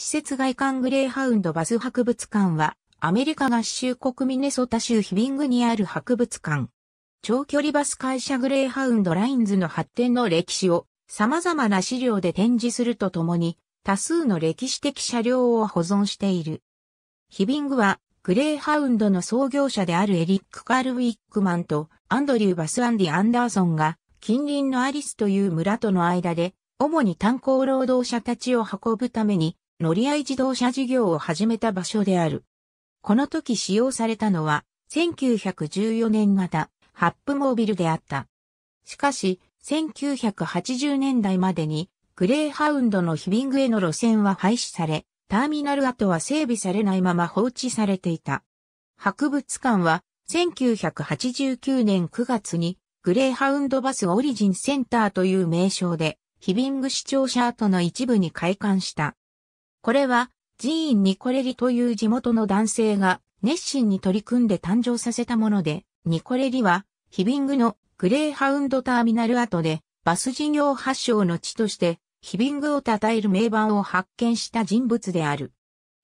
施設外観グレーハウンドバス博物館は、アメリカ合衆国ミネソタ州ヒビングにある博物館。長距離バス会社グレーハウンドラインズの発展の歴史を様々な資料で展示するとともに、多数の歴史的車両を保存している。ヒビングは、グレーハウンドの創業者であるエリック・カール・ウィックマンとアンドリュー・バス・アンディ・アンダーソンが近隣のアリスという村との間で主に炭鉱労働者たちを運ぶために乗り合い自動車事業を始めた場所である。この時使用されたのは、1914年型、ハップモービルであった。しかし、1980年代までに、グレーハウンドのヒビングへの路線は廃止され、ターミナル跡は整備されないまま放置されていた。博物館は、1989年9月に、グレーハウンドバスオリジンセンターという名称で、ヒビング視聴者跡の一部に開館した。これは、寺院ニコレリという地元の男性が熱心に取り組んで誕生させたもので、ニコレリは、ヒビングのグレーハウンドターミナル跡で、バス事業発祥の地として、ヒビングを称える名板を発見した人物である。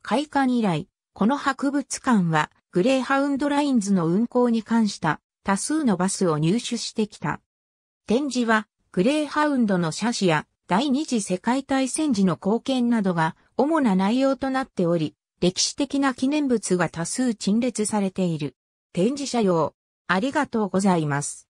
開館以来、この博物館は、グレーハウンドラインズの運行に関した多数のバスを入手してきた。展示は、グレーハウンドの車種や第二次世界大戦時の貢献などが主な内容となっており、歴史的な記念物が多数陳列されている。展示者用、ありがとうございます。